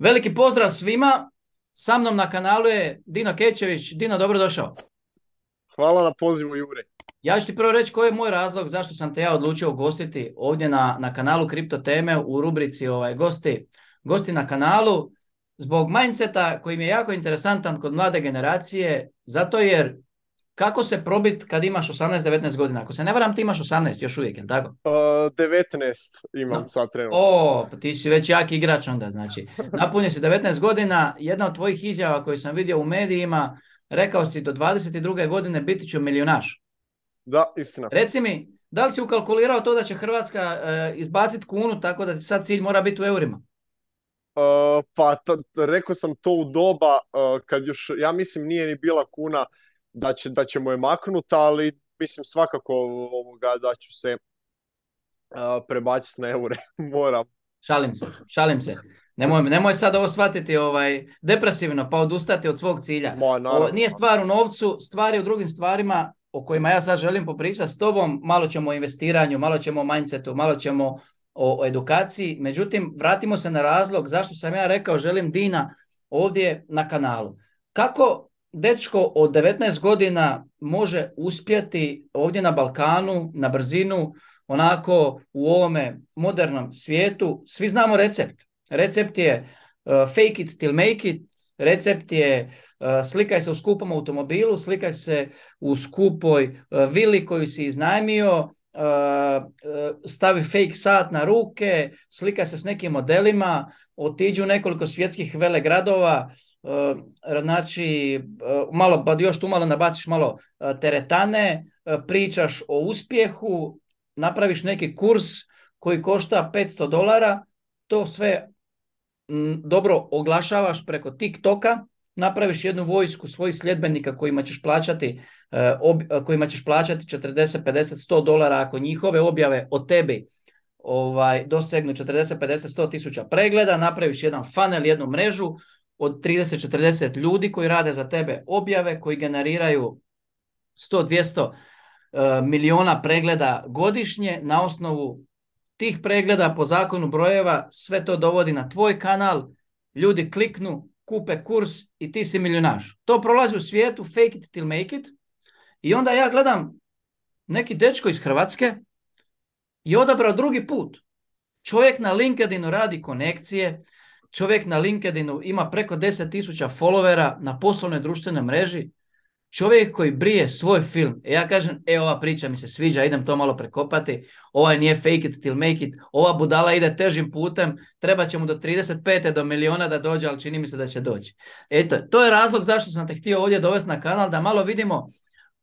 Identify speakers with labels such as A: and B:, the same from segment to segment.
A: Veliki pozdrav svima. Sa mnom na kanalu je Dino Kečević. Dino, dobrodošao.
B: Hvala na pozivu, Jure.
A: Ja ću ti prvo reći koji je moj razlog zašto sam te ja odlučio ugostiti ovdje na, na kanalu Kripto Teme u rubrici ovaj, gosti, gosti na kanalu zbog mindseta koji mi je jako interesantan kod mlade generacije, zato jer kako se probit kad imaš 18-19 godina? Ako se ne varam, ti imaš 18 još uvijek, je? tako?
B: Uh, 19 imam sad trenutno. O, pa ti si
A: već jak igrač onda, znači. Napunio si 19 godina, jedna od tvojih izjava koju sam vidio u medijima, rekao si do 22. godine biti ću milijunaš. Da, istina. Reci mi, da li si ukalkulirao to da će Hrvatska e, izbaciti kunu tako da sad cilj mora biti u eurima?
B: Uh, pa rekao sam to u doba e, kad još, ja mislim nije ni bila kuna da, da ćemo je maknuti, ali mislim svakako ovoga da ću se uh, prebaciti na eure, moram. Šalim se, šalim se. Nemoj, nemoj sad
A: ovo shvatiti ovaj, depresivno pa odustati od svog cilja. nije stvar u novcu, stvari u drugim stvarima o kojima ja sad želim popričati s tobom. Malo ćemo o investiranju, malo ćemo o mindsetu, malo ćemo o, o edukaciji. Međutim, vratimo se na razlog zašto sam ja rekao želim Dina ovdje na kanalu. Kako dečko od 19 godina može uspjeti ovdje na Balkanu, na brzinu, onako u ovome modernom svijetu. Svi znamo recept. Recept je e, fake it till make it, recept je e, slikaj se u skupom automobilu, slikaj se u skupoj uh, vili koju si iznajmio, stavi fake sat na ruke, slika se s nekim modelima, otiđu u nekoliko svjetskih velegradova, eh, znači eh, malo, pa još tu malo nabaciš malo eh, teretane, pričaš o uspjehu, napraviš neki kurs koji košta 500 dolara, to sve mm, dobro oglašavaš preko TikToka, napraviš jednu vojsku svojih sljedbenika kojima ćeš plaćati, kojima ćeš plaćati 40, 50, 100 dolara ako njihove objave o tebi ovaj, dosegne 40, 50, 100 tisuća pregleda, napraviš jedan funnel, jednu mrežu od 30, 40 ljudi koji rade za tebe objave, koji generiraju 100, 200 milijuna miliona pregleda godišnje na osnovu tih pregleda po zakonu brojeva sve to dovodi na tvoj kanal, ljudi kliknu, kupe kurs i ti si milionaš. To prolazi u svijetu, fake it till make it. I onda ja gledam neki dečko iz Hrvatske i odabrao drugi put. Čovjek na LinkedInu radi konekcije, čovjek na LinkedInu ima preko 10.000 followera na poslovnoj društvenoj mreži, čovjek koji brije svoj film. E ja kažem, e ova priča mi se sviđa, idem to malo prekopati, ovaj nije fake it till make it, ova budala ide težim putem, treba će mu do 35. do miliona da dođe, ali čini mi se da će doći. Eto, to je razlog zašto sam te htio ovdje dovesti na kanal, da malo vidimo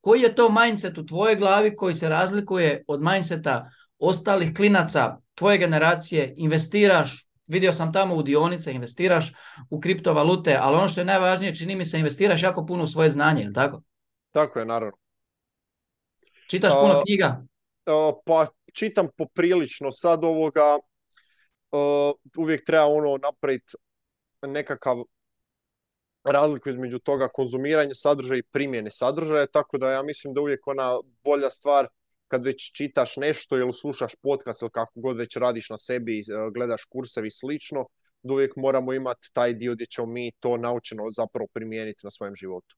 A: koji je to mindset u tvojoj glavi koji se razlikuje od mindseta ostalih klinaca tvoje generacije, investiraš, vidio sam tamo u dionice, investiraš u kriptovalute, ali ono što je najvažnije, čini mi se, investiraš jako puno u svoje znanje, je tako?
B: Tako je, naravno. Čitaš puno knjiga? pa čitam poprilično. Sad ovoga uvijek treba ono napraviti nekakav razliku između toga konzumiranje sadržaja i primjene sadržaja, tako da ja mislim da uvijek ona bolja stvar kad već čitaš nešto ili slušaš podcast ili kako god već radiš na sebi, e, gledaš kursevi i slično, da uvijek moramo imati taj dio gdje ćemo mi to naučeno zapravo primijeniti na svojem životu.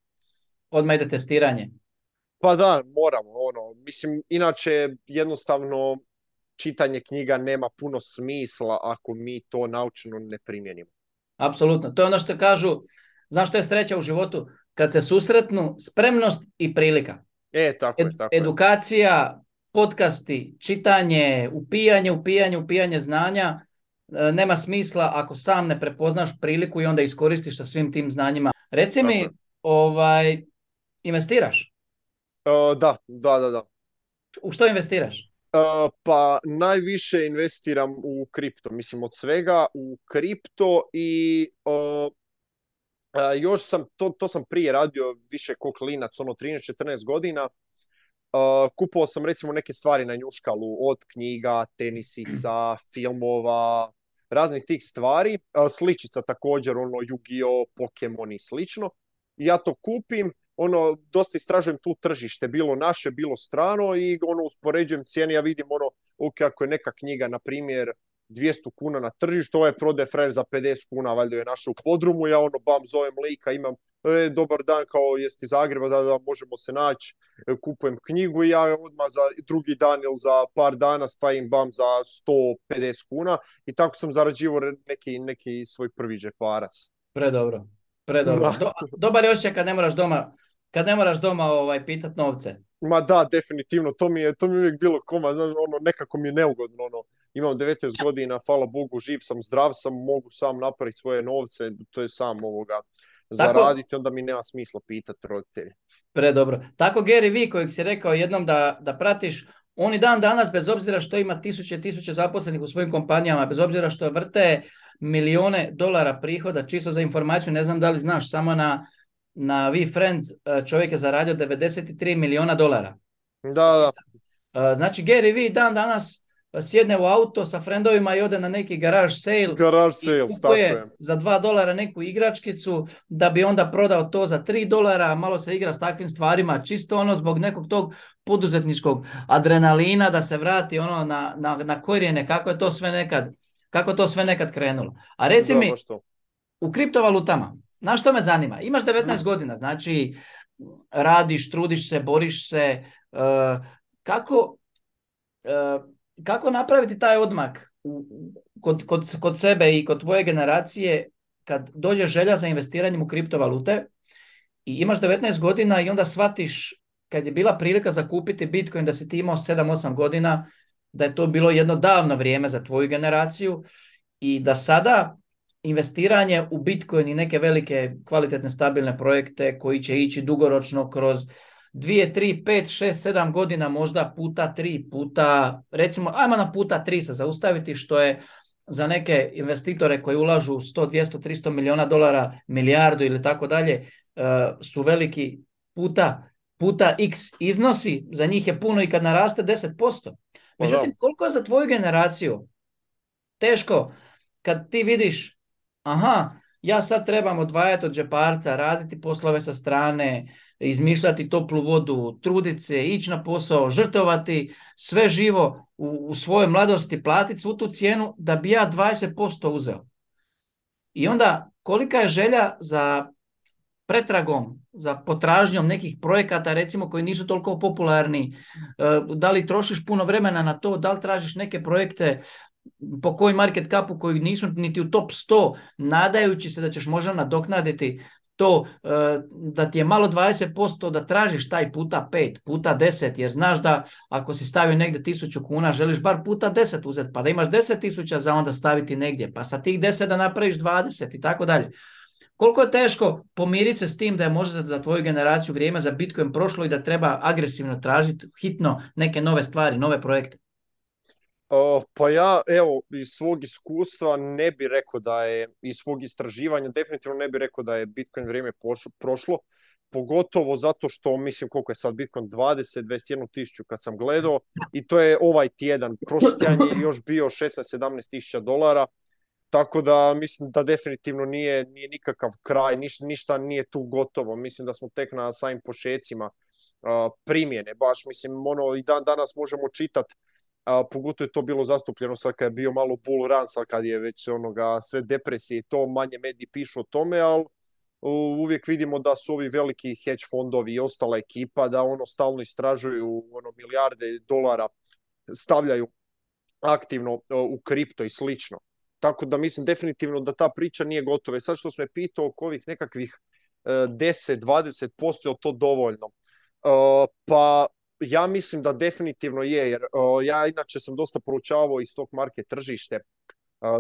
A: Odmah ide testiranje.
B: Pa da, moramo. Ono, mislim, inače jednostavno čitanje knjiga nema puno smisla ako mi to naučeno ne primijenimo. Apsolutno. To je ono što kažu, znaš što je sreća u životu? Kad se susretnu spremnost
A: i prilika. E, tako je, tako Edukacija, podcasti, čitanje, upijanje, upijanje, upijanje znanja e, nema smisla ako sam ne prepoznaš priliku i onda iskoristiš sa svim tim znanjima. Reci mi, ovaj, investiraš?
B: E, da, da, da, da. U što investiraš? E, pa najviše investiram u kripto, mislim od svega u kripto i još sam, to, to sam prije radio više ko klinac, ono 13-14 godina. Uh, kupovao sam recimo neke stvari na njuškalu, od knjiga, tenisica, filmova, raznih tih stvari. sličica također, ono Yu-Gi-Oh, Pokemon i slično. I ja to kupim, ono, dosta istražujem tu tržište, bilo naše, bilo strano i ono, uspoređujem cijene, ja vidim ono, ok, ako je neka knjiga, na primjer, 200 kuna na tržištu, ovaj prode frajer za 50 kuna, valjda je našao u podrumu, ja ono bam zovem lika, imam e, dobar dan, kao iz Zagreba, da, da možemo se naći, e, kupujem knjigu i ja odmah za drugi dan ili za par dana stavim bam za 150 kuna i tako sam zarađivao neki, neki svoj prvi džeparac. Predobro, predobro. Do,
A: dobar je osjećaj kad ne moraš doma, kad ne moraš doma
B: ovaj, pitat novce. Ma da, definitivno, to mi je, to mi uvijek bilo koma, znaš, ono, nekako mi je neugodno, ono, imam 19 godina, hvala Bogu, živ sam, zdrav sam, mogu sam napraviti svoje novce, to je sam ovoga zaraditi, onda mi nema smisla pitati roditelje. Predobro.
A: Tako Gary vi kojeg si rekao jednom da, da pratiš, oni dan danas, bez obzira što ima tisuće i tisuće zaposlenih u svojim kompanijama, bez obzira što vrte milione dolara prihoda, čisto za informaciju, ne znam da li znaš, samo na, na Friends e, čovjek je zaradio 93 milijona dolara. Da, da. E, znači, Gary vi dan danas pa sjedne u auto sa frendovima i ode na neki garage sale,
B: garage sale
A: za 2 dolara neku igračkicu da bi onda prodao to za 3 dolara, malo se igra s takvim stvarima, čisto ono zbog nekog tog poduzetničkog adrenalina da se vrati ono na, na, na korijene, kako je to sve nekad, kako to sve nekad krenulo. A reci mi, u kriptovalutama, na što me zanima? Imaš 19 godina, znači radiš, trudiš se, boriš se, eh, kako... Eh, kako napraviti taj odmak kod, kod, kod sebe i kod tvoje generacije kad dođe želja za investiranjem u kriptovalute i imaš 19 godina i onda shvatiš kad je bila prilika za kupiti Bitcoin da si ti imao 7-8 godina, da je to bilo jedno davno vrijeme za tvoju generaciju i da sada investiranje u Bitcoin i neke velike kvalitetne stabilne projekte koji će ići dugoročno kroz dvije, tri, pet, šest, sedam godina možda puta tri, puta, recimo ajmo na puta tri se zaustaviti što je za neke investitore koji ulažu 100, 200, 300 milijuna dolara, milijardu ili tako dalje, e, su veliki puta, puta x iznosi, za njih je puno i kad naraste 10%. Pa Međutim, koliko je za tvoju generaciju teško kad ti vidiš, aha, ja sad trebam odvajati od džeparca, raditi poslove sa strane, izmišljati toplu vodu, truditi se, ići na posao, žrtovati sve živo u, u svojoj mladosti, platiti svu tu cijenu da bi ja 20% uzeo. I onda kolika je želja za pretragom, za potražnjom nekih projekata recimo koji nisu toliko popularni, e, da li trošiš puno vremena na to, da li tražiš neke projekte po koji market kapu koji nisu niti u top 100, nadajući se da ćeš možda nadoknaditi to e, da ti je malo 20%, da tražiš taj puta 5, puta 10, jer znaš da ako si stavio negdje 1000 kuna, želiš bar puta 10 uzeti, pa da imaš 10.000 za onda staviti negdje, pa sa tih 10 da napraviš 20 i tako dalje. Koliko je teško pomiriti se s tim da je možda za tvoju generaciju vrijeme za Bitcoin prošlo i da treba agresivno tražiti hitno neke nove stvari, nove projekte?
B: pa ja, evo, iz svog iskustva ne bi rekao da je, iz svog istraživanja, definitivno ne bi rekao da je Bitcoin vrijeme prošlo, pogotovo zato što, mislim, koliko je sad Bitcoin, 20, 21 tisuću kad sam gledao i to je ovaj tjedan. prošljanje je još bio 16-17 tisuća dolara, tako da mislim da definitivno nije, nije nikakav kraj, ništa nije tu gotovo. Mislim da smo tek na samim pošecima primjene, baš mislim ono i dan danas možemo čitati a, pogotovo je to bilo zastupljeno sad kad je bio malo bull run, sad kad je već onoga, sve depresije i to, manje mediji pišu o tome, ali uvijek vidimo da su ovi veliki hedge fondovi i ostala ekipa, da ono stalno istražuju ono, milijarde dolara, stavljaju aktivno u kripto i slično. Tako da mislim definitivno da ta priča nije gotova. I sad što sam je pitao oko ovih nekakvih 10-20% e, je to dovoljno. E, pa ja mislim da definitivno je, jer ja inače sam dosta proučavao iz tog market tržište,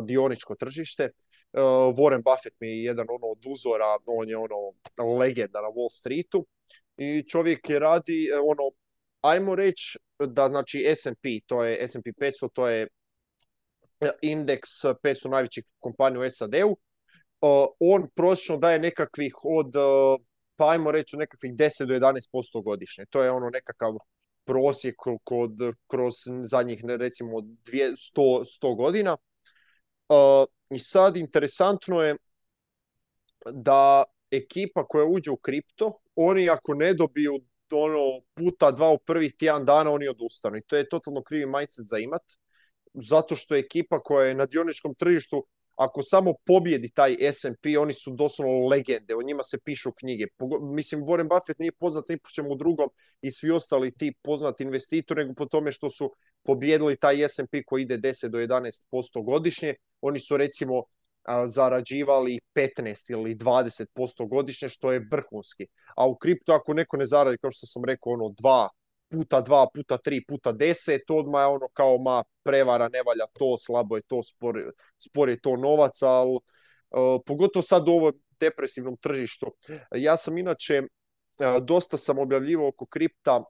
B: dioničko tržište. Uh, Warren Buffett mi je jedan ono od uzora, on je ono legenda na Wall Streetu i čovjek je radi e, ono, ajmo reći da znači S&P, to je S&P 500, to je e, indeks 500 najvećih kompanija u SAD-u. on prosječno daje nekakvih od pa ajmo reći nekakvih 10 do 11% godišnje. To je ono nekakav prosjek kod, kroz zadnjih recimo 200 100, godina. Uh, I sad interesantno je da ekipa koja uđe u kripto, oni ako ne dobiju ono puta dva u prvih tjedan dana, oni odustanu. I to je totalno krivi mindset za imat, zato što je ekipa koja je na dioničkom tržištu ako samo pobjedi taj S&P, oni su doslovno legende, o njima se pišu knjige. Mislim, Warren Buffett nije poznat ni po čemu drugom i svi ostali ti poznati investitori, nego po tome što su pobjedili taj S&P koji ide 10 do 11% godišnje. Oni su recimo zarađivali 15 ili 20% godišnje, što je vrhunski. A u kripto, ako neko ne zaradi, kao što sam rekao, ono 2, puta dva, puta tri, puta deset, odmah je ono kao ma prevara, ne valja to, slabo je to, spor, spor je to novac, ali e, pogotovo sad u ovom depresivnom tržištu. Ja sam inače, e, dosta sam objavljivao oko kripta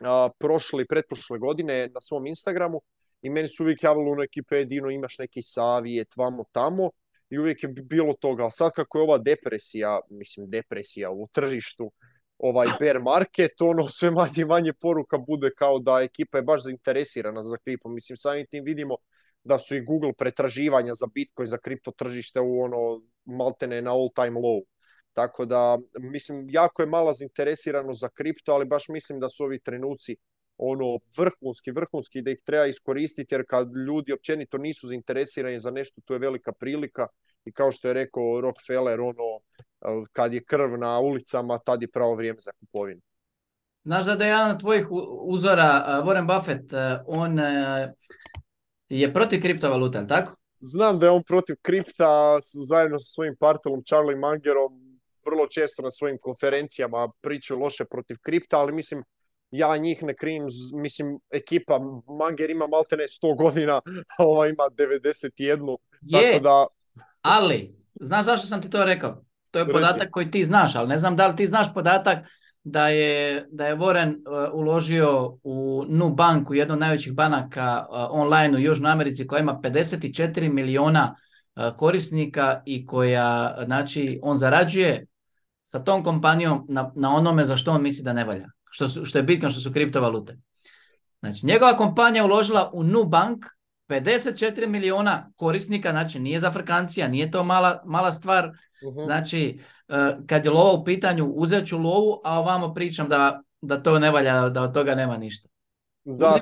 B: uh, prošle i pretprošle godine na svom Instagramu i meni su uvijek javili u ekipe, Dino, imaš neki savjet, vamo tamo, i uvijek je bilo toga. A sad kako je ova depresija, mislim depresija u tržištu, ovaj bear market, ono sve manje i manje poruka bude kao da ekipa je baš zainteresirana za kripto. Mislim, samim tim vidimo da su i Google pretraživanja za Bitcoin, za kripto tržište u ono maltene na all time low. Tako da, mislim, jako je mala zainteresirano za kripto, ali baš mislim da su ovi trenuci ono vrhunski, vrhunski da ih treba iskoristiti jer kad ljudi općenito nisu zainteresirani za nešto, tu je velika prilika i kao što je rekao Rockefeller, ono kad je krv na ulicama, tad je pravo vrijeme za kupovinu.
A: Znaš da je jedan od tvojih uzora, eh, Warren Buffett, eh, on eh, je protiv kriptovaluta, tako?
B: Znam da je on protiv kripta, zajedno sa svojim partnerom Charlie Mangerom, vrlo često na svojim konferencijama pričaju loše protiv kripta, ali mislim, ja njih ne krivim, mislim, ekipa, Manger ima maltene 100 godina, a ova ima 91, je, tako da... ali, znaš
A: zašto sam ti to rekao? To je podatak koji ti znaš, ali ne znam da li ti znaš podatak da je, da je Warren e, uložio u Nu banku, jednu od najvećih banaka e, online u Južnoj Americi koja ima 54 miliona e, korisnika i koja, znači, on zarađuje sa tom kompanijom na, onome za što on misli da ne valja, što, su, što je bitno što su kriptovalute. Znači, njegova kompanija uložila u Nu bank 54 miliona korisnika, znači nije za frkancija, nije to mala, mala stvar. Mhm. Znači, e, kad je lova u pitanju, uzet ću lovu, a ovamo pričam da, da to ne valja, da od toga nema ništa.
B: Da,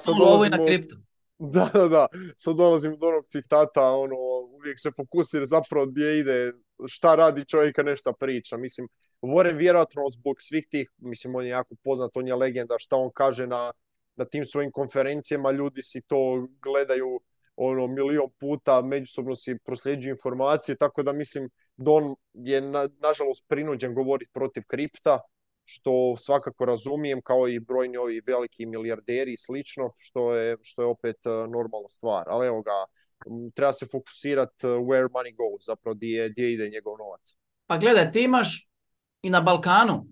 B: i na kriptu. Da, da, da. Sad dolazim do onog citata, ono, uvijek se fokusir zapravo gdje ide, šta radi čovjeka, nešta priča. Mislim, Warren vjerojatno zbog svih tih, mislim, on je jako poznat, on je legenda, šta on kaže na, na tim svojim konferencijama, ljudi si to gledaju, ono milion puta međusobno si prosljeđuju informacije, tako da mislim Don je nažalost prinuđen govoriti protiv kripta, što svakako razumijem kao i brojni ovi veliki milijarderi i slično, što je, što je opet e, normalna stvar. Ali evo ga, treba se fokusirati e, where money goes, zapravo gdje, gdje ide njegov novac.
A: Pa gledaj, ti imaš i na Balkanu,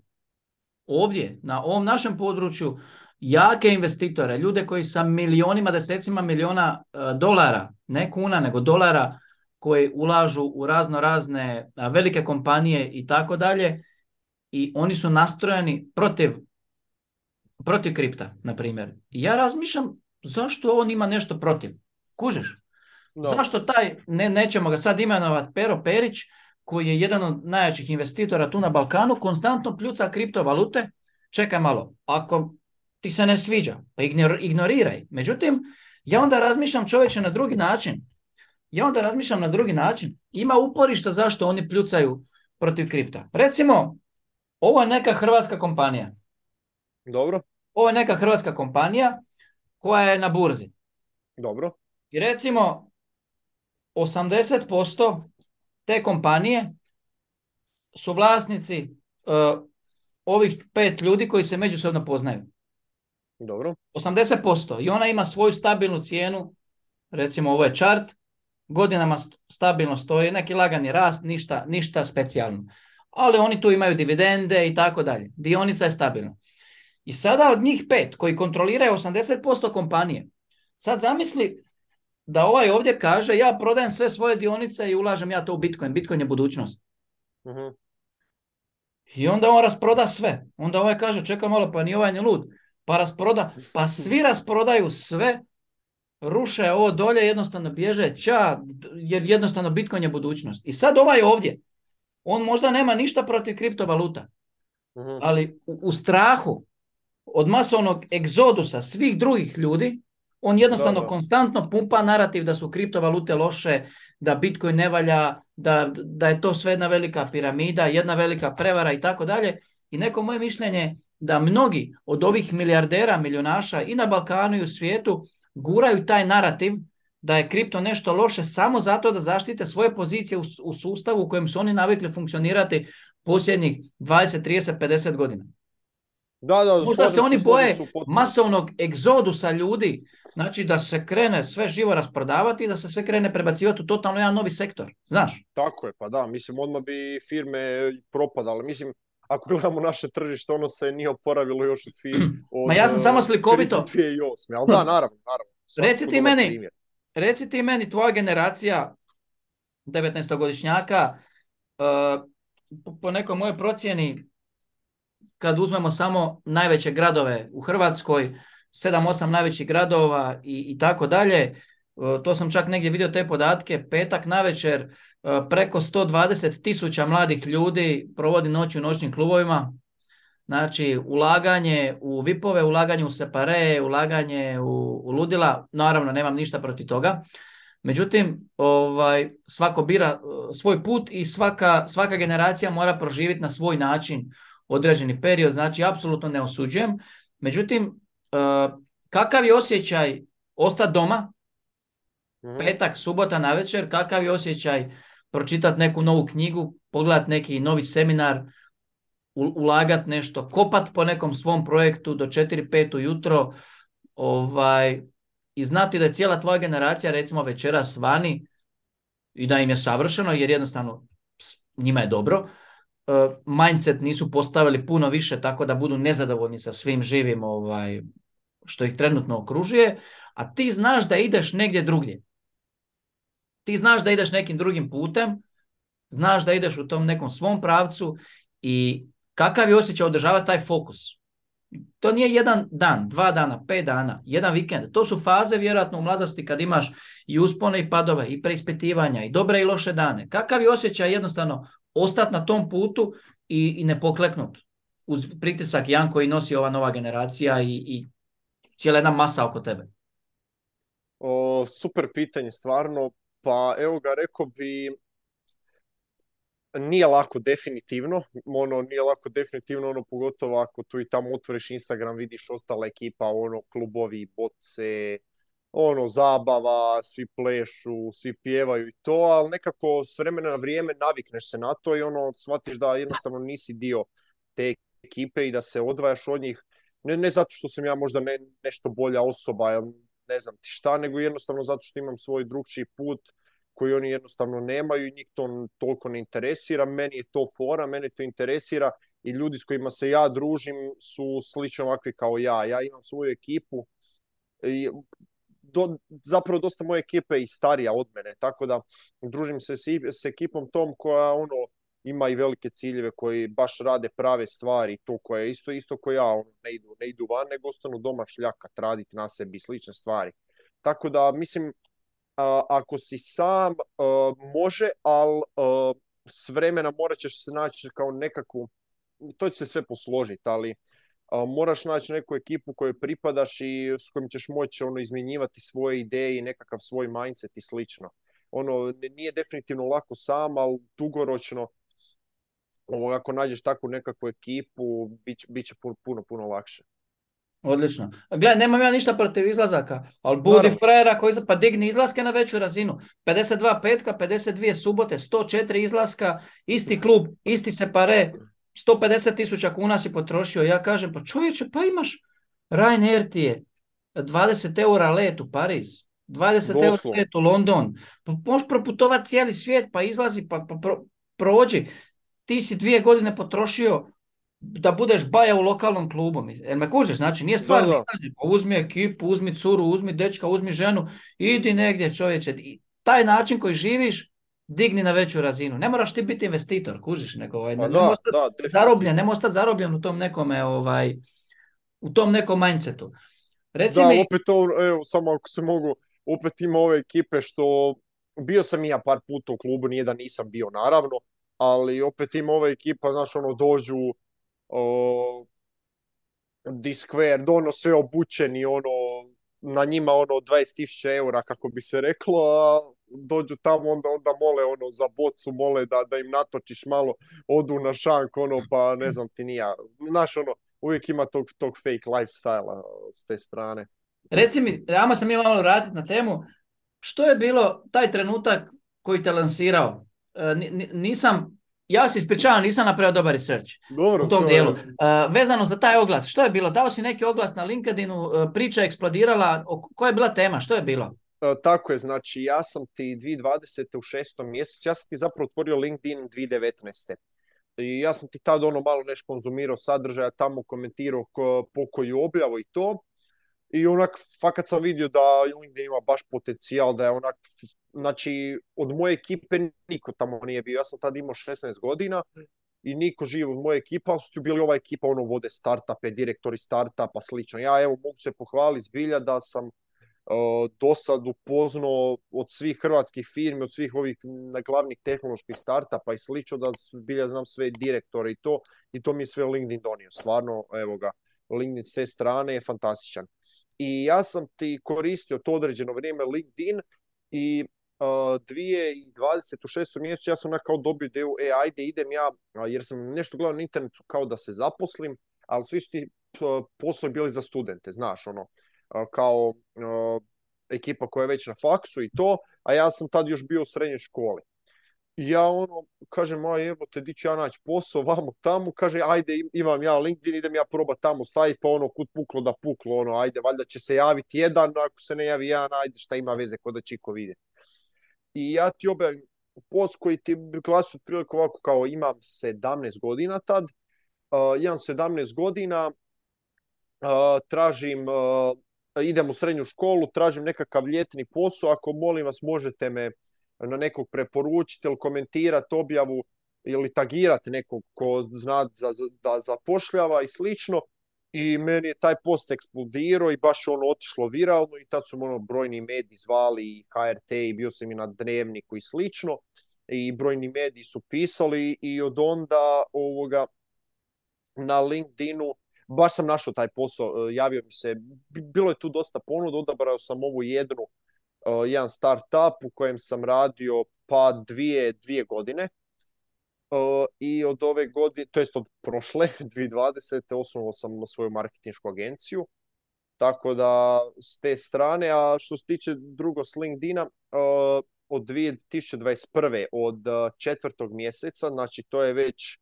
A: ovdje, na ovom našem području, jake investitore, ljude koji sa milionima, desecima miliona e, dolara, ne kuna, nego dolara, koji ulažu u razno razne velike kompanije i tako dalje i oni su nastrojeni protiv, protiv kripta, na primjer. ja razmišljam zašto on ima nešto protiv. kužeš? Zašto taj, ne, nećemo ga sad imenovati, Pero Perić, koji je jedan od najjačih investitora tu na Balkanu, konstantno pljuca kriptovalute. Čekaj malo, ako se ne sviđa, pa ignoriraj. Međutim, ja onda razmišljam čovječe na drugi način. Ja onda razmišljam na drugi način. Ima uporišta zašto oni pljucaju protiv kripta. Recimo, ovo je neka hrvatska kompanija. Dobro. Ovo je neka hrvatska kompanija koja je na burzi. Dobro. I recimo, 80% te kompanije su vlasnici e, ovih pet ljudi koji se međusobno poznaju. Dobro. 80% i ona ima svoju stabilnu cijenu, recimo ovo je čart, godinama stabilno stoji, neki lagani rast, ništa, ništa specijalno. Ali oni tu imaju dividende i tako dalje. Dionica je stabilna. I sada od njih pet koji kontroliraju 80% kompanije, sad zamisli da ovaj ovdje kaže ja prodajem sve svoje dionice i ulažem ja to u Bitcoin. Bitcoin je budućnost. Mhm. I onda on rasproda sve. Onda ovaj kaže čekaj malo pa ni ovaj ni lud pa rasproda, pa svi rasprodaju sve, ruše ovo dolje, jednostavno bježe, ča, jer jednostavno Bitcoin je budućnost. I sad ovaj ovdje, on možda nema ništa protiv kriptovaluta, mhm. ali u, strahu od masovnog egzodusa svih drugih ljudi, on jednostavno konstantno pumpa narativ da su kriptovalute loše, da Bitcoin ne valja, da, da je to sve jedna velika piramida, jedna velika prevara i tako dalje. I neko moje mišljenje, da mnogi od ovih milijardera, milionaša i na Balkanu i u svijetu guraju taj narativ da je kripto nešto loše samo zato da zaštite svoje pozicije u, sustavu u kojem su oni navikli funkcionirati posljednjih 20, 30, 50 godina.
B: Da, da, Možda se oni boje
A: masovnog egzodusa ljudi, znači da se krene sve živo rasprodavati i da se sve krene prebacivati u totalno jedan novi sektor, znaš?
B: Tako je, pa da, mislim odmah bi firme propadale, mislim ako gledamo naše tržište, ono se nije oporavilo još od FI. Ma ja sam eh, samo slikovito. Ali da, naravno, naravno. Reci ti
A: meni, reci ti meni, tvoja generacija 19-godišnjaka, eh, po nekoj mojoj procjeni, kad uzmemo samo najveće gradove u Hrvatskoj, 7-8 najvećih gradova i, i tako dalje, eh, to sam čak negdje vidio te podatke, petak na večer E, preko 120 tisuća mladih ljudi provodi noć u noćnim klubovima. Znači, ulaganje u vipove, ulaganje u separe, ulaganje u, ludila, naravno nemam ništa protiv toga. Međutim, ovaj, svako bira e, svoj put i svaka, svaka generacija mora proživjeti na svoj način određeni period, znači apsolutno ne osuđujem. Međutim, e, kakav je osjećaj ostati doma, mhm. petak, subota na večer, kakav je osjećaj pročitati neku novu knjigu, pogledati neki novi seminar, ulagat nešto, kopat po nekom svom projektu do 4-5 ujutro ovaj, i znati da je cijela tvoja generacija recimo večeras vani i da im je savršeno jer jednostavno njima je dobro. E, mindset nisu postavili puno više tako da budu nezadovoljni sa svim živim ovaj, što ih trenutno okružuje, a ti znaš da ideš negdje drugdje. Ti znaš da ideš nekim drugim putem, znaš da ideš u tom nekom svom pravcu i kakav je osjećaj održavati taj fokus. To nije jedan dan, dva dana, pet dana, jedan vikend. To su faze vjerojatno u mladosti kad imaš i uspone i padove i preispitivanja i dobre i loše dane. Kakav je osjećaj jednostavno ostati na tom putu i, i ne pokleknut uz pritisak jedan koji nosi ova nova generacija i, i cijela jedna masa oko tebe?
B: O, super pitanje, stvarno pa evo ga, rekao bi, nije lako definitivno, ono nije lako definitivno, ono pogotovo ako tu i tamo otvoriš Instagram, vidiš ostala ekipa, ono klubovi, boce, ono zabava, svi plešu, svi pjevaju i to, ali nekako s vremena na vrijeme navikneš se na to i ono shvatiš da jednostavno nisi dio te ekipe i da se odvajaš od njih. Ne, zato što sam ja možda nešto bolja osoba, ne znam ti šta, nego jednostavno zato što imam svoj drugčiji put koji oni jednostavno nemaju i njih to toliko ne interesira. Meni je to fora, mene to interesira i ljudi s kojima se ja družim su slično ovakvi kao ja. Ja imam svoju ekipu i zapravo dosta moje ekipe i starija od mene, tako da družim se s, s ekipom tom koja ono ima i velike ciljeve koji baš rade prave stvari, to koje je isto isto ko ja, ono, ne, idu, van, nego ostanu doma šljakat, raditi na sebi, slične stvari. Tako da, mislim, ako si sam, može, ali s vremena morat ćeš se naći kao nekakvu, to će se sve posložiti, ali moraš naći neku ekipu kojoj pripadaš i s kojom ćeš moći ono, izmjenjivati svoje ideje i nekakav svoj mindset i slično. Ono, nije definitivno lako sam, ali dugoročno ovo ako nađeš takvu nekakvu ekipu, bit, će puno, puno lakše.
A: Odlično. Gledaj, nemam ja ništa protiv izlazaka,
B: ali budi frajera koji pa digni
A: izlaske na veću razinu. 52 petka, 52 subote, 104 izlaska, isti klub, isti se pare, 150 tisuća kuna si potrošio. Ja kažem, pa čovječe, pa imaš Ryanair ti je 20 eura let u Pariz, 20 eura let u London. Pa možeš proputovati cijeli svijet, pa izlazi, pa, pa prođi ti si dvije godine potrošio da budeš baja u lokalnom klubu. Jer me kužeš, znači nije stvar, da, pa uzmi ekipu, uzmi curu, uzmi dečka, uzmi ženu, idi negdje čovječe. I taj način koji živiš, digni na veću razinu. Ne moraš ti biti investitor, kužiš, nego ovaj, ne, pa da, ne zarobljen, zarobljen u tom nekome, ovaj, u tom nekom mindsetu.
B: Reci da, opet samo ako se mogu, opet ima ove ekipe što bio sam i ja par puta u klubu, nije da nisam bio naravno, ali opet ima ova ekipa, znaš, ono, dođu o, diskver, ono, sve obučeni, ono, na njima ono 20.000 eura kako bi se reklo, a dođu tamo onda, onda mole ono za bocu, mole da, da im natočiš malo, odu na šank ono pa ne znam ti nija. Znaš ono, uvijek ima tog, tog fake lifestyle s te strane. Reci mi,
A: ajmo se mi malo vratiti na temu, što je bilo taj trenutak koji te lansirao? E, nisam, ja se ispričavam, nisam napravio dobar research Dobro, u tom dijelu. E, vezano za taj oglas, što je bilo? Dao si neki oglas na LinkedInu, e, priča je eksplodirala, koja je bila tema, što je bilo?
B: Tako je, znači ja sam ti 2020. u šestom mjesecu, ja sam ti zapravo otvorio LinkedIn 2019. I ja sam ti tad ono malo nešto konzumirao sadržaja, tamo komentirao po koju objavu i to. I onak, fakat sam vidio da LinkedIn ima baš potencijal, da je onak, znači, od moje ekipe niko tamo nije bio. Ja sam tad imao 16 godina i niko živi od moje ekipa, ali su bili ova ekipa, ono, vode startupe, direktori startupa, slično. Ja, evo, mogu se pohvaliti zbilja da sam do sad upoznao od svih hrvatskih firmi, od svih ovih glavnih tehnoloških startupa i slično, da zbilja znam sve direktore i to, i to mi je sve LinkedIn donio. Stvarno, evo ga, LinkedIn s te strane je fantastičan. I ja sam ti koristio to određeno vrijeme LinkedIn i uh, 2026. mjesecu ja sam onak kao dobio ideju, e ajde idem ja, jer sam nešto gledao na internetu kao da se zaposlim, ali svi su ti poslovi bili za studente, znaš, ono, kao ekipa koja je već na faksu i to, a ja sam tad još bio u srednjoj školi ja ono, kažem, a evo di ću ja naći posao, vamo tamo, kaže, ajde, imam ja LinkedIn, idem ja probat tamo staviti, pa ono, kut puklo da puklo, ono, ajde, valjda će se javiti jedan, ako se ne javi jedan, ajde, šta ima veze, koda da čiko vidjeti. I ja ti objavim post koji ti glasi otprilike ovako kao imam 17 godina tad, imam 17 godina, tražim, idem u srednju školu, tražim nekakav ljetni posao, ako molim vas možete me na nekog preporučiti ili komentirati objavu ili tagirati nekog ko zna za, da zapošljava i slično. I meni je taj post eksplodirao i baš ono otišlo viralno i tad su ono brojni mediji zvali i HRT i bio sam i na Dnevniku i slično. I brojni mediji su pisali i od onda ovoga na LinkedInu baš sam našao taj posao, e, javio mi se, bilo je tu dosta ponuda, odabrao sam ovu jednu uh, jedan startup u kojem sam radio pa dvije, dvije godine. I od ove godine, to jest od prošle 2020. osnovao sam svoju marketinšku agenciju. Tako da s te strane, a što se tiče drugo s LinkedIna, od 2021. od e, četvrtog mjeseca, znači to je već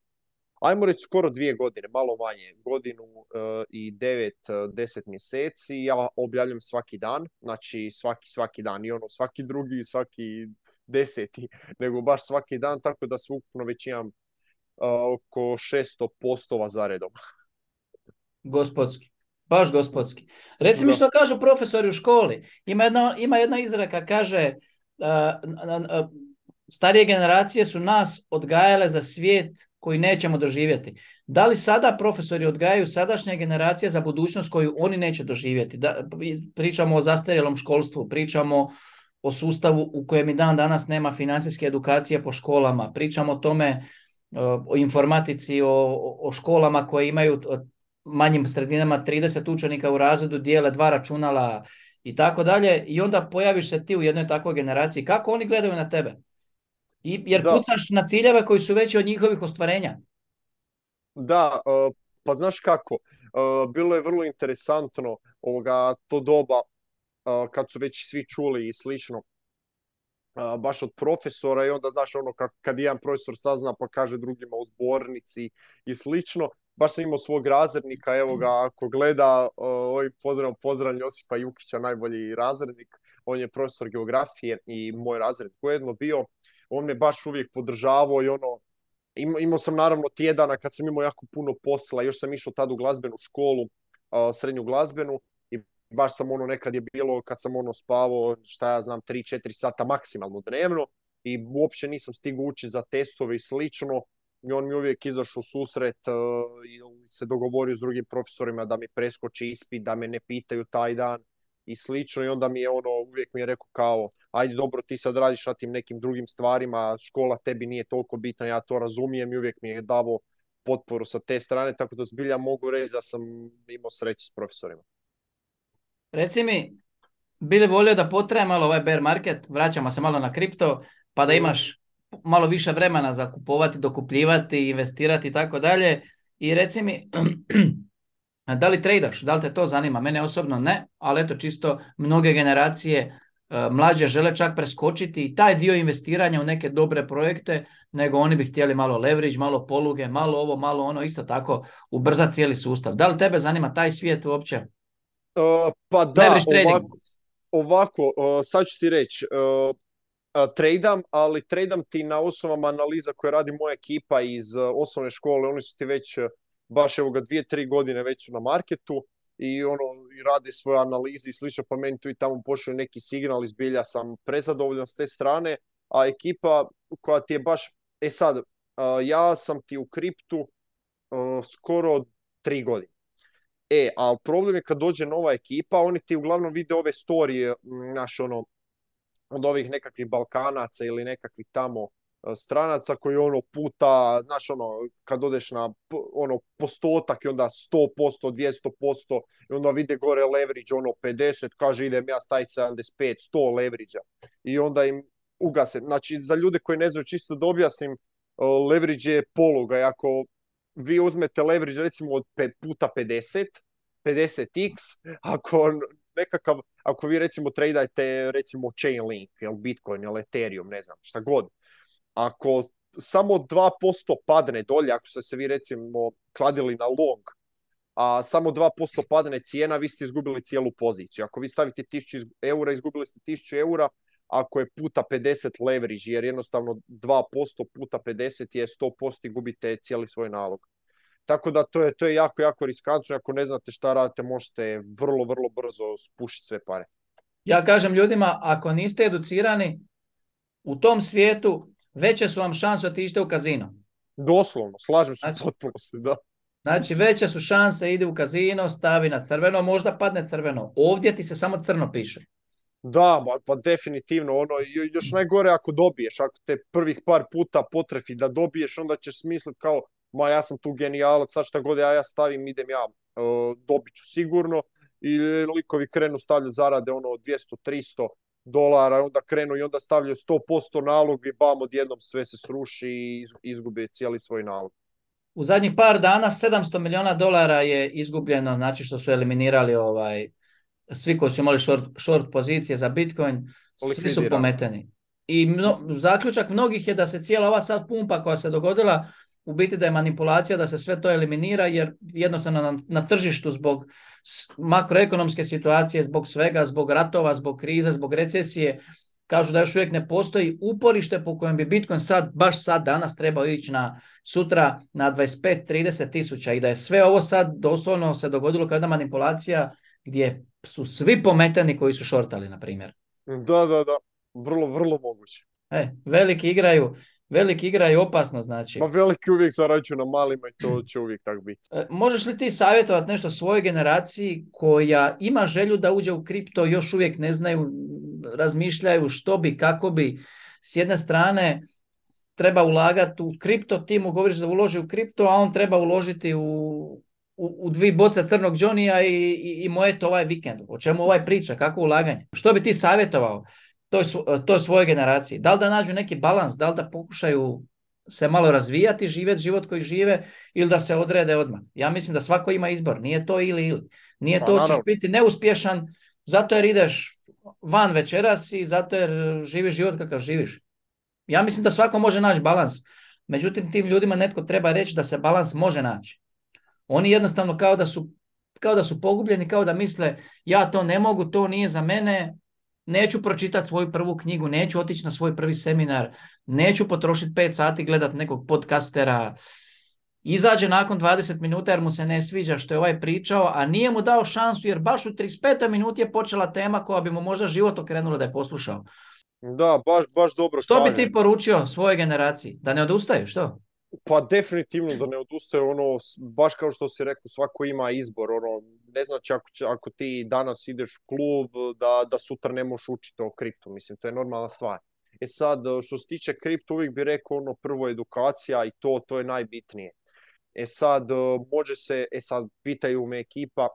B: ajmo reći skoro dvije godine, malo manje, godinu e, i devet, e, deset mjeseci, ja objavljam svaki dan, znači svaki, svaki dan i ono svaki drugi, svaki deseti, nego baš svaki dan, tako da sveukupno već imam e, oko 600 postova za redom.
A: Gospodski. Baš gospodski. Reci mi što kažu profesori u školi. Ima jedna, ima jedna izreka, kaže uh, starije generacije su nas odgajale za svijet koji nećemo doživjeti. Da li sada profesori odgajaju sadašnje generacije za budućnost koju oni neće doživjeti? Da, pričamo o zastarjelom školstvu, pričamo o sustavu u kojem i dan danas nema financijske edukacije po školama, pričamo o tome e, o informatici, o, o školama koje imaju e, manjim sredinama 30 učenika u razredu, dijele dva računala i tako dalje i onda pojaviš se ti u jednoj takvoj generaciji. Kako oni gledaju na tebe? I, jer na ciljeve koji su veći od njihovih ostvarenja.
B: Da, e, pa znaš kako, e, bilo je vrlo interesantno to doba e, kad su već svi čuli i slično baš od profesora i onda znaš ono kad jedan profesor sazna pa kaže drugima u zbornici i slično baš sam imao svog razrednika, evo ga, mhm. ako gleda, oj ovaj, pozdrav pozdrav Josipa Jukića, najbolji razrednik, on je profesor geografije i moj razrednik ujedno bio, on me baš uvijek podržavao i ono, imao sam naravno tjedana kad sam imao jako puno posla, još sam išao tad u glazbenu školu, srednju glazbenu, i baš sam ono nekad je bilo kad sam ono spavao, šta ja znam, 3-4 sata maksimalno dnevno, i uopće nisam stigao ući za testove i slično, i on mi uvijek izašao susret i se dogovorio s drugim profesorima da mi preskoči ispit, da me ne pitaju taj dan i slično i onda mi je ono, uvijek mi je rekao kao ajde dobro ti sad radiš na tim nekim drugim stvarima, škola tebi nije toliko bitna, ja to razumijem i uvijek mi je davo potporu sa te strane, tako da zbilja mogu reći da sam imao sreće s profesorima.
A: Reci mi, li volio da potraje malo ovaj bear market, vraćamo se malo na kripto, pa da imaš malo više vremena za kupovati, dokupljivati, investirati i tako dalje. I reci mi, da li tradaš, da li te to zanima? Mene osobno ne, ali eto čisto mnoge generacije E, mlađe žele čak preskočiti i taj dio investiranja u neke dobre projekte, nego oni bi htjeli malo leverage, malo poluge, malo ovo, malo ono, isto tako ubrza cijeli sustav. Da li tebe zanima taj svijet uopće? E,
B: pa da, ovako, ovako e, sad ću ti reći, tradam, ali tradam ti na osnovama analiza koje radi moja ekipa iz osnovne škole, oni su ti već baš evo ga dvije, tri godine već su na marketu i ono i rade svoje analize i slično, pa meni tu i tamo pošao neki signal, izbilja sam prezadovoljan s te strane, a ekipa koja ti je baš, e sad, ja sam ti u kriptu skoro tri godine. E, a problem je kad dođe nova ekipa, oni ti uglavnom vide ove storije, naš ono, od ovih nekakvih Balkanaca ili nekakvih tamo E, stranaca koji ono puta, znaš ono, kad odeš na ono postotak i onda 100%, 200% i onda vide gore leverage ono 50, kaže idem ja staviti 75, 100 leverage i onda im ugase. Znači za ljude koji ne znaju čisto da objasnim, e, leverage je poluga i ako vi uzmete leverage recimo od puta 50, 50x, ako nekakav, ako vi recimo tradajte recimo Chainlink, ili Bitcoin, ili Ethereum, ne znam, šta god, ako samo 2% padne dolje, ako ste se vi recimo kladili na long, a samo 2% padne cijena, vi ste izgubili cijelu poziciju. Ako vi stavite 1000 eura, izgubili ste 1000 eura, ako je puta 50 leverage, jer jednostavno 2% puta 50 je 100% i gubite cijeli svoj nalog. Tako da to je, to je jako, jako riskantno. Ako ne znate šta radite, možete vrlo, vrlo brzo spušiti sve pare.
A: Ja kažem ljudima, ako niste educirani, u tom svijetu veće su vam šanse otište u kazino. Doslovno, slažem se znači, potpuno se, da. Znači, veće su šanse, ide u kazino, stavi na
B: crveno, možda padne crveno. Ovdje ti se samo crno piše. Da, pa, definitivno, ono, još najgore ako dobiješ, ako te prvih par puta potrefi da dobiješ, onda ćeš smisliti kao, ma ja sam tu genijalac, sad šta god ja, ja stavim, idem ja, dobit ću sigurno, i likovi krenu stavljati zarade ono 200, 300, dolara, onda krenu i onda stavljaju 100% nalog i bam, odjednom sve se sruši i izgubi cijeli svoj nalog.
A: U zadnjih par dana 700 milijuna dolara je izgubljeno, znači što su eliminirali ovaj, svi koji su imali short, short pozicije za Bitcoin, svi su pometeni. I zaključak mnogih je da se cijela ova sad pumpa koja se dogodila u biti da je manipulacija da se sve to eliminira jer jednostavno na, na tržištu zbog makroekonomske situacije, zbog svega, zbog ratova, zbog krize, zbog recesije, kažu da još uvijek ne postoji uporište po kojem bi Bitcoin sad, baš sad danas trebao ići na sutra na 25-30 tisuća i da je sve ovo sad doslovno se dogodilo kao jedna manipulacija gdje su svi pometeni koji su šortali, na primjer.
B: Da, da, da. Vrlo, vrlo moguće.
A: E, veliki igraju Veliki igra je opasno,
B: znači. Ma veliki uvijek zarađuju na malima i to će uvijek tako biti.
A: E, možeš li ti savjetovati nešto svojoj generaciji koja ima želju da uđe u kripto, još uvijek ne znaju, razmišljaju što bi, kako bi. S jedne strane treba ulagati u kripto, ti mu govoriš da uloži u kripto, a on treba uložiti u u, dvi boca crnog Džonija i, i moje to ovaj vikend. O čemu ovaj priča, kako ulaganje? Što bi ti savjetovao toj, e, toj svojoj generaciji. Da li da nađu neki balans, da li da pokušaju se malo razvijati, živjeti život koji žive ili da se odrede odmah. Ja mislim da svako ima izbor, nije to ili ili. Nije to ćeš biti neuspješan zato jer ideš van večeras i zato jer živiš život kakav živiš. Ja mislim da svako može naći balans. Međutim, tim ljudima netko treba reći da se balans može naći. Oni jednostavno kao da kao da su pogubljeni, kao da misle ja to ne mogu, to nije za mene, neću pročitati svoju prvu knjigu, neću otići na svoj prvi seminar, neću potrošiti pet sati gledat nekog podcastera, izađe nakon 20 minuta jer mu se ne sviđa što je ovaj pričao, a nije mu dao šansu jer baš u 35. minuti je počela tema koja bi mu možda život okrenula da je poslušao.
B: Da, baš, baš dobro. Što bi ti poručio
A: svojoj generaciji? Da ne odustaju, što?
B: Pa definitivno da ne odustaju, ono, baš kao što si rekao, svako ima izbor, ono, ne znači ako, ako ti danas ideš u klub da, da sutra ne možeš učiti o kriptu, mislim to je normalna stvar. E sad, što se tiče kriptu, uvijek bi rekao ono prvo edukacija i to, to je najbitnije. E sad, može se, e sad, pitaju me ekipa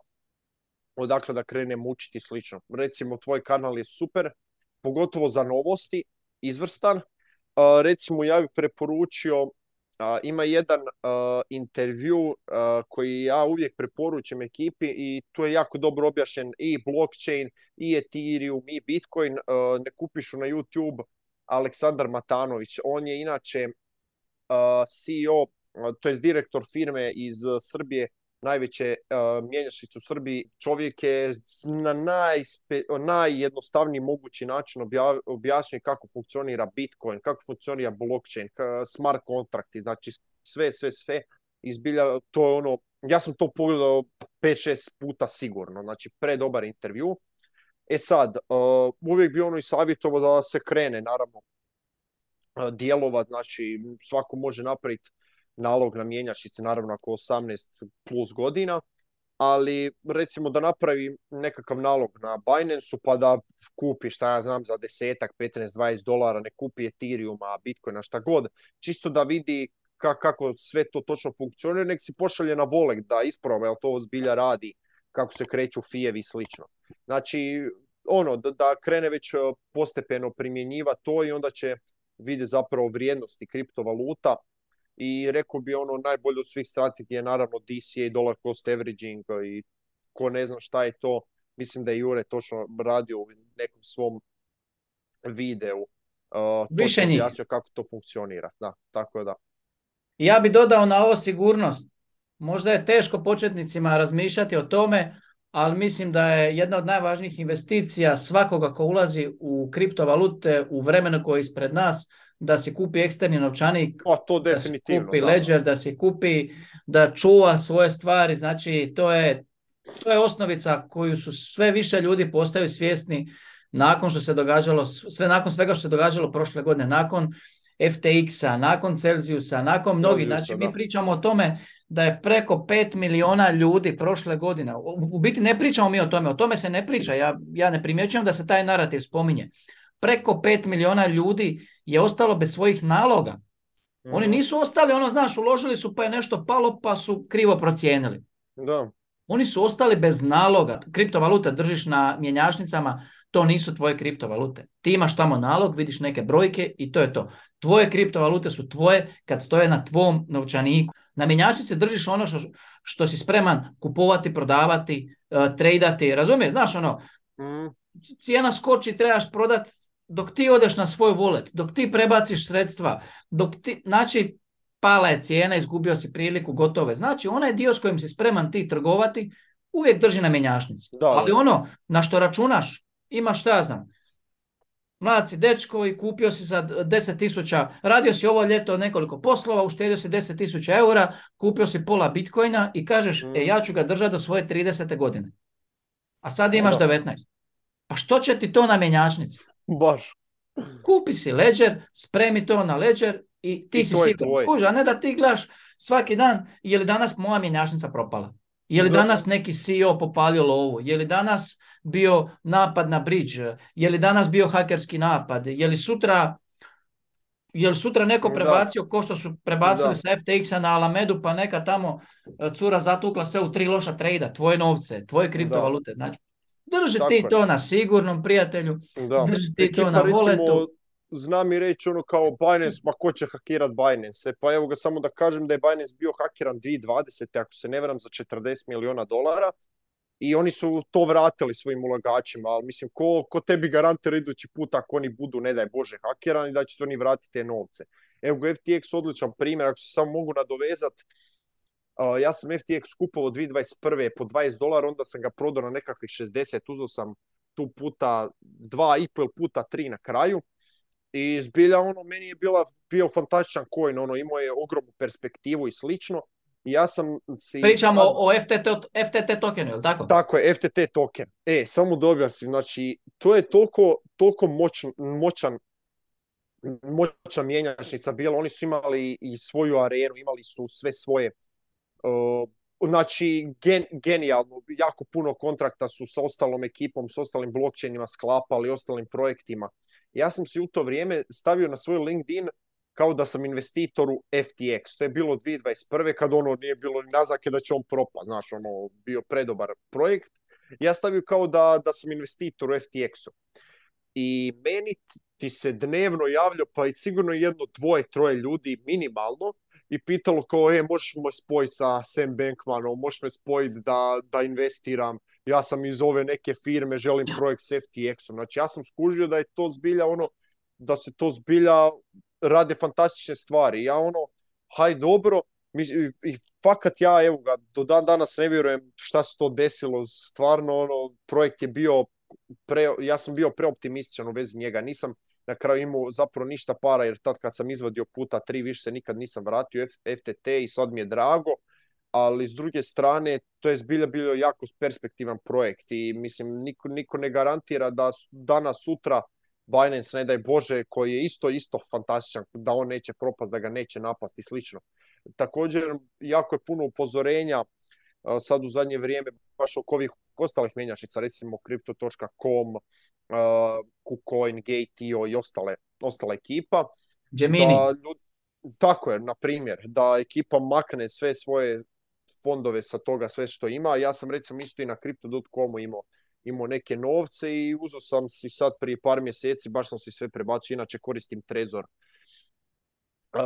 B: odakle da krenem učiti slično. Recimo, tvoj kanal je super, pogotovo za novosti, izvrstan. Recimo, ja bih preporučio ima jedan intervju koji ja uvijek preporučujem ekipi i tu je jako dobro objašnjen i blockchain, i Ethereum, i Bitcoin. ne kupišu na YouTube Aleksandar Matanović. On je inače CEO, to je direktor firme iz Srbije najveće uh, mjenjačnice u Srbiji. Čovjek je na najjednostavniji mogući način obja, objasnio kako funkcionira Bitcoin, kako funkcionira blockchain, smart kontrakti, znači sve, sve, sve. Izbilja, to je ono, ja sam to pogledao 5-6 puta sigurno, znači predobar intervju. E sad, uvijek bi ono i savjetovo da se krene, naravno, djelovat, znači svako može napraviti nalog na mjenjačnici naravno ako 18 plus godina, ali recimo da napravi nekakav nalog na Binance-u pa da kupi šta ja znam za desetak, 15, 20 dolara, ne kupi Ethereum-a, Bitcoin-a, šta god, čisto da vidi kako sve to točno funkcionira, nek si pošalje na volek da isprava, jel to zbilja radi, kako se kreću fijevi i slično. Znači, ono, da, krene već e, postepeno primjenjiva to i onda će vidjeti zapravo vrijednosti kriptovaluta i rekao bi ono najbolje od svih strategija naravno DCA i dollar cost averaging pa i ko ne zna šta je to mislim da je Jure točno radio u nekom svom videu uh, Više njih. kako to funkcionira da, tako da
A: ja bi dodao na ovo sigurnost možda je teško početnicima razmišljati o tome ali mislim da je jedna od najvažnijih investicija svakoga ko ulazi u kriptovalute u vremenu koje je ispred nas, da se kupi eksterni novčanik, A to da se kupi da. ledger, da se kupi, da čuva svoje stvari, znači to je, to je osnovica koju su sve više ljudi postaju svjesni nakon što se događalo, sve nakon svega što se događalo prošle godine, nakon FTX-a, nakon Celsiusa, nakon mnogih, znači mi pričamo o tome da je preko 5 miliona ljudi prošle godine, u biti ne pričamo mi o tome, o tome se ne priča, ja, ja ne primjećujem da se taj narativ spominje. Preko 5 miliona ljudi je ostalo bez svojih naloga. Oni mhm. nisu ostali, ono znaš, uložili su pa je nešto palo pa su krivo procijenili. Da. Oni su ostali bez naloga. Kriptovaluta držiš na mjenjačnicama, to nisu tvoje kriptovalute. Ti imaš tamo nalog, vidiš neke brojke i to je to. Tvoje kriptovalute su tvoje kad stoje na tvom novčaniku. Na mjenjačnici držiš ono što, što si spreman kupovati, prodavati, uh, tradati, razumiješ? Znaš ono, mm. cijena skoči, trebaš prodati dok ti odeš na svoj volet, dok ti prebaciš sredstva, dok ti, znači pala je cijena, izgubio si priliku, gotove. Znači onaj dio s kojim si spreman ti trgovati, uvijek drži na mjenjačnici. Ali ono na što računaš, imaš šta znam, mlad si dečko i kupio si za 10.000, radio si ovo ljeto nekoliko poslova, uštedio si 10.000 eura, kupio si pola bitcoina i kažeš, e mm. ja ću ga držati do svoje 30. godine. A sad imaš 19. Pa što će ti to na mjenjačnici? Baš. Kupi si ledger, spremi to na ledger i ti si siguran. a ne da ti gledaš svaki dan, je li danas moja mjenjačnica propala? Je li danas neki CEO popalio lovu? Je li danas bio napad na bridge, je li danas bio hakerski napad, je li sutra je sutra neko prebacio ko što su prebacili sa FTX-a na Alamedu pa neka tamo e, cura zatukla se u tri loša trejda, tvoje novce, tvoje kriptovalute. Znači, drži ti to na sigurnom prijatelju, drži ti to na voletu.
B: Zna mi reći ono kao Binance, ma ko će hakirat Binance? se pa evo ga samo da kažem da je Binance bio hakiran 2020. ako se ne varam za 40 miliona dolara i oni su to vratili svojim ulagačima, ali mislim, ko, ko tebi garantira idući put ako oni budu, ne daj Bože, hakirani, da će se oni vratiti te novce. Evo FTX odličan primjer, ako se samo mogu nadovezat, ja sam FTX kupovao 2021. po 20 dolara, onda sam ga prodao na nekakvih 60, uzeo sam tu puta 2 i puta 3 na kraju. I zbilja ono, meni je bila, bio fantastičan coin, ono, imao je ogromnu perspektivu i slično ja sam si... Pričamo
A: o FTT, FTT tokenu, je
B: tako? Tako je, FTT token. E, samo dobio si, znači, to je toliko, toliko moć, moćan mjenjačnica bila, oni su imali i svoju arenu, imali su sve svoje znači genijalno, jako puno kontrakta su sa ostalom ekipom, s ostalim blockchainima sklapali, ostalim projektima. Ja sam se u to vrijeme stavio na svoj LinkedIn kao da sam investitoru FTX. To je bilo 2021. kad ono nije bilo ni nazake da će on propast, znaš, ono, bio predobar projekt. Ja stavio kao da, da sam investitor u FTX-u. I meni ti se dnevno javlja, pa i sigurno jedno dvoje, troje ljudi minimalno, i pitalo kao, e, možeš me spojiti sa Sam Bankmanom, možeš me spojiti da, da investiram, ja sam iz ove neke firme, želim projekt s FTX-om. Znači, ja sam skužio da je to zbilja ono, da se to zbilja rade fantastične stvari. Ja ono, haj dobro, i fakat ja, evo ga, do dan danas ne vjerujem šta se to desilo, stvarno ono, projekt je bio, pre, ja sam bio preoptimističan u vezi njega, nisam na kraju imao zapravo ništa para, jer tad kad sam izvadio puta tri, više se nikad nisam vratio FTT i sad mi je drago, ali s druge strane, to je zbilja bio jako perspektivan projekt i mislim, niko, niko ne garantira da danas, sutra, Binance, ne daj Bože, koji je isto, isto fantastičan, da on neće propast, da ga neće napast i slično. Također, jako je puno upozorenja sad u zadnje vrijeme baš oko ovih ostalih mjenjačnica, recimo Crypto.com, KuCoin, Gate.io i ostale, ostala ekipa.
A: Gemini. Da,
B: tako je, na primjer, da ekipa makne sve svoje fondove sa toga, sve što ima. Ja sam recimo isto i na Crypto.comu imao imao neke novce i uzeo sam si sad prije par mjeseci, baš sam si sve prebacio, inače koristim Trezor.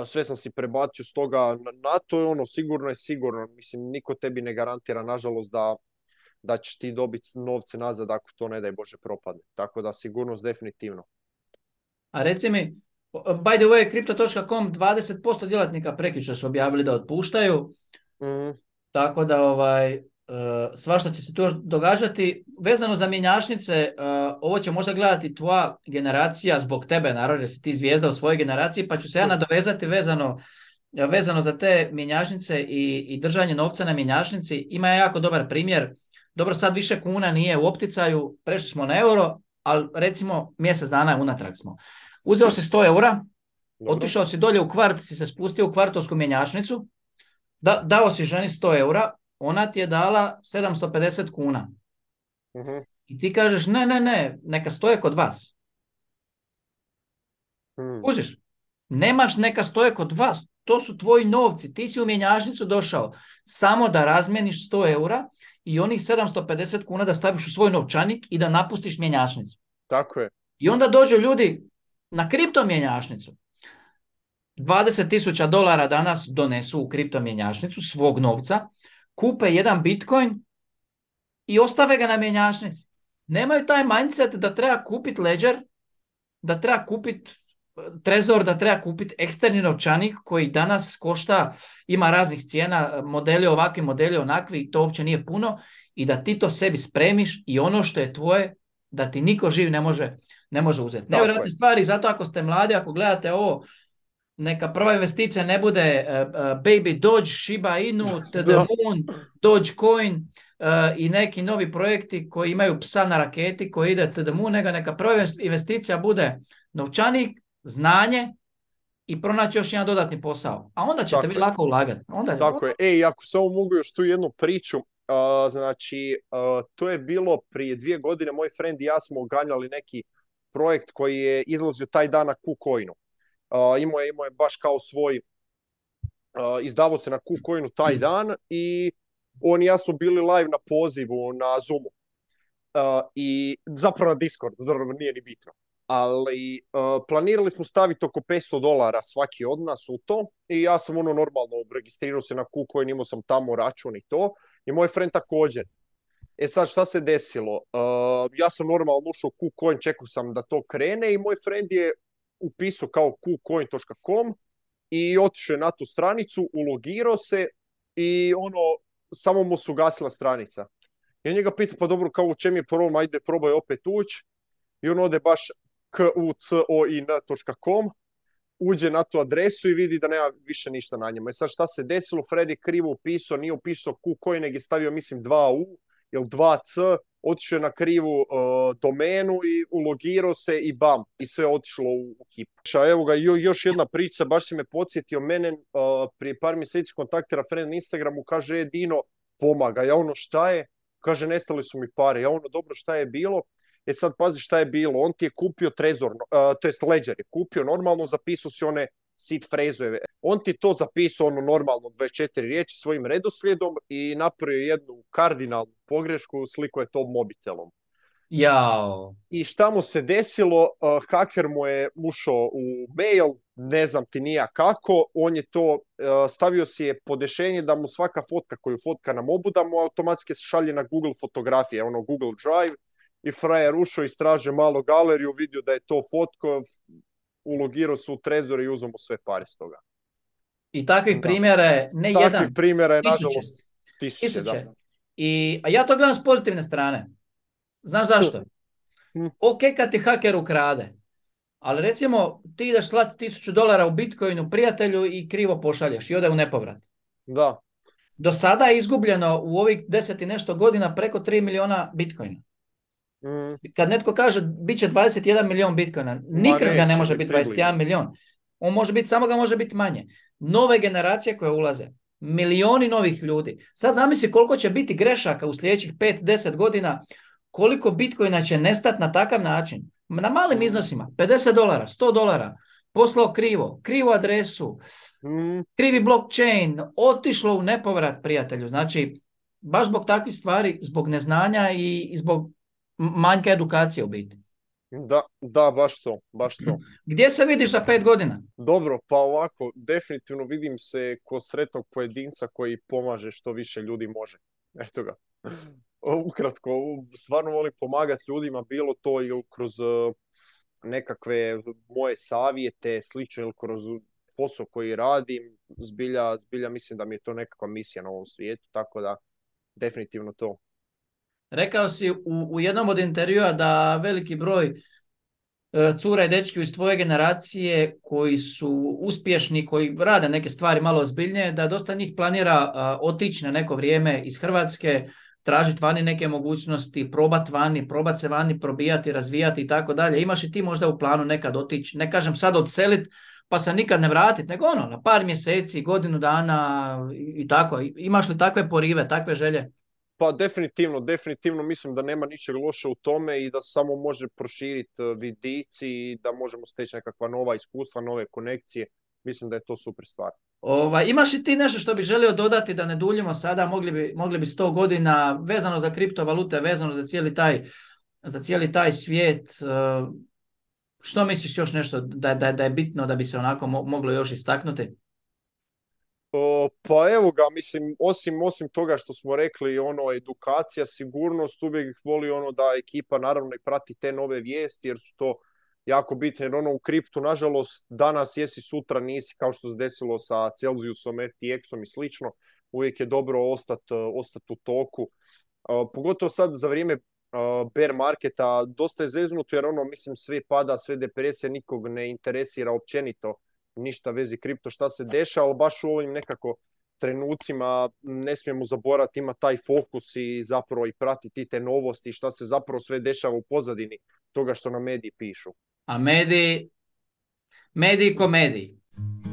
B: Sve sam si prebacio stoga na to je ono, sigurno je sigurno. Mislim, niko tebi ne garantira, nažalost, da, da ćeš ti dobiti novce nazad ako to ne daj Bože propadne. Tako da sigurnost definitivno.
A: A reci mi, by the way, kripto.com 20% djelatnika prekiče su objavili da otpuštaju. Mm. Tako da ovaj, E, svašta će se tu događati. Vezano za mjenjačnice, e, ovo će možda gledati tvoja generacija zbog tebe, naravno, jer si ti zvijezda u svojoj generaciji, pa ću se ja nadovezati vezano e, vezano za te mjenjačnice i, držanje novca na mjenjašnici. Ima jako dobar primjer. Dobro, sad više kuna nije u opticaju, prešli smo na euro, ali recimo mjesec dana unatrag smo. Uzeo si 100 eura, otišao si dolje u kvart, si se spustio u kvartovsku mjenjašnicu, dao si ženi 100 eura, ona ti je dala 750 kuna. Mhm. I ti kažeš ne, ne, ne, neka stoje kod vas. Hmm. Nemaš neka stoje kod vas. To su tvoji novci. Ti si u mjenjačnicu došao samo da razmeniš 100 eura i onih 750 kuna da staviš u svoj novčanik i da napustiš mjenjačnicu. Tako je. I onda dođu ljudi na kripto mjenjačnicu. 20 dolara danas donesu u kripto mjenjačnicu svog novca kupe jedan bitcoin i ostave ga na mjenjačnici. Nemaju taj mindset da treba kupiti ledger, da treba kupiti e, trezor, da treba kupiti eksterni novčanik koji danas košta, ima raznih cijena, modeli ovakvi, modeli onakvi to uopće nije puno i da ti to sebi spremiš i ono što je tvoje da ti niko živ ne može, ne može uzeti. Nevjerojatne stvari, zato ako ste mladi, ako gledate ovo, neka prva investicija ne bude e, e, Baby Doge, Shiba Inu, Moon, Dogecoin e, i neki novi projekti koji imaju psa na raketi koji ide Moon, nego neka prva investicija bude novčanik, znanje i pronaći još jedan dodatni posao. A onda ćete vi lako ulagati.
B: Onda, Tako je. Ej, ako samo mogu još tu jednu priču, znači to je bilo prije dvije godine, moj friend i ja smo oganjali neki projekt koji je izlazio taj dan na KuCoinu imao je, imao je baš kao svoj, izdavo se na KuCoinu taj dan i on i ja smo bili live na pozivu na Zoomu. I zapravo na Discord, nije ni bitno. Ali planirali smo staviti oko 500 dolara svaki od nas u to i ja sam ono normalno registrirao se na KuCoin, imao sam tamo račun i to. I moj friend također. E sad šta se desilo? ja sam normalno ušao u KuCoin, čekao sam da to krene i moj friend je upisao kao kucoin.com i otišao je na tu stranicu, ulogirao se i ono, samo mu se ugasila stranica. I on njega pita, pa dobro, kao u čem je problem, ajde probaj opet ući. I on ode baš kucoin.com, uđe na tu adresu i vidi da nema više ništa na njemu. I e sad šta se desilo, Fred je krivo upisao, nije upisao kucoin, nego je stavio, mislim, 2u ili 2c, otišao je na krivu e, domenu i ulogirao se i bam, i sve otišlo u, kipu. kipu. Evo ga, još jedna priča, baš si me podsjetio, mene e, prije par mjeseci kontaktira friend na Instagramu, kaže, e, Dino, pomaga, ja ono, šta je? Kaže, nestali su mi pare, ja ono, dobro, šta je bilo? E sad, pazi šta je bilo, on ti je kupio trezor, uh, to jest ledger je kupio, normalno zapisao si one sit frezove, on ti to zapisao ono normalno 24 riječi svojim redoslijedom i napravio jednu kardinalnu pogrešku, sliko je to mobitelom. Jao. I šta mu se desilo, haker mu je ušao u mail, ne znam ti nija kako, on je to, stavio si je podešenje da mu svaka fotka koju fotka na mobu, da mu automatski šalje na Google fotografije, ono Google Drive, i frajer ušao, straže malo galeriju, vidio da je to fotko, ulogirao se u trezor i uzeo mu sve pare s toga.
A: I takvih primjera je ne takvih jedan. Takvih primjera je nažalost
B: tisuće.
A: I, a ja to gledam s pozitivne strane. Znaš zašto? Hm. Ok kad ti haker ukrade, ali recimo ti ideš slati tisuću dolara u Bitcoinu prijatelju i krivo pošalješ i ode u nepovrat. Da. Do sada je izgubljeno u ovih deset i nešto godina preko 3 miliona Bitcoina. Hm. Kad netko kaže bit će 21 milion Bitcoina, nikad ga ne može biti 21 milion. On može biti, samo ga može biti manje nove generacije koje ulaze, milioni novih ljudi. Sad zamisli koliko će biti grešaka u sljedećih 5-10 godina, koliko Bitcoina će nestati na takav način. Na malim mm. iznosima, 50 dolara, 100 dolara, poslao krivo, krivu adresu, mm. krivi blockchain, otišlo u nepovrat prijatelju. Znači, baš zbog takvih stvari, zbog neznanja i zbog manjka edukacije u biti.
B: Da, da, baš to, baš to. Gdje se vidiš za pet godina? Dobro, pa ovako, definitivno vidim se ko sretnog pojedinca koji pomaže što više ljudi može. Eto ga. Ukratko, stvarno volim pomagati ljudima, bilo to ili kroz e, nekakve moje savjete, slično ili kroz posao koji radim, zbilja, zbilja mislim da mi je to nekakva misija na ovom svijetu, tako da definitivno to.
A: Rekao si u, u jednom od intervjua da veliki broj e, cura i dečki iz tvoje generacije koji su uspješni, koji rade neke stvari malo ozbiljnije, da dosta njih planira e, otići na neko vrijeme iz Hrvatske, tražiti vani neke mogućnosti, probati vani, probati se vani, probijati, razvijati i tako dalje. Imaš i ti možda u planu nekad otići, ne kažem sad odseliti pa se nikad ne vratiti, nego ono, na par mjeseci, godinu dana i tako. Imaš li takve porive, takve želje?
B: Pa definitivno, definitivno mislim da nema ničeg loše u tome i da samo može proširiti e, vidici i da možemo steći nekakva nova iskustva, nove konekcije. Mislim da je to super stvar.
A: Ova, imaš i ti nešto što bi želio dodati da ne duljimo sada, mogli bi, mogli bi 100 godina vezano za kriptovalute, vezano za cijeli taj, za cijeli taj svijet. E, što misliš još nešto da, da, da je bitno da bi se onako moglo još istaknuti?
B: pa evo ga, mislim, osim, osim toga što smo rekli, ono, edukacija, sigurnost, uvijek voli ono da ekipa naravno i prati te nove vijesti, jer su to jako bitne, jer ono u kriptu, nažalost, danas jesi, sutra nisi, kao što se desilo sa Celsiusom, FTX-om i slično, uvijek je dobro ostati e, ostat u toku. E, pogotovo sad za vrijeme e, bear marketa, dosta je zeznuto, jer ono, mislim, sve pada, sve depresije, nikog ne interesira općenito ništa vezi kripto šta se deša, ali baš u ovim nekako trenucima ne smijemo zaboraviti ima taj fokus i zapravo i pratiti te novosti šta se zapravo sve dešava u pozadini toga što na mediji pišu.
A: A mediji, mediji ko mediji.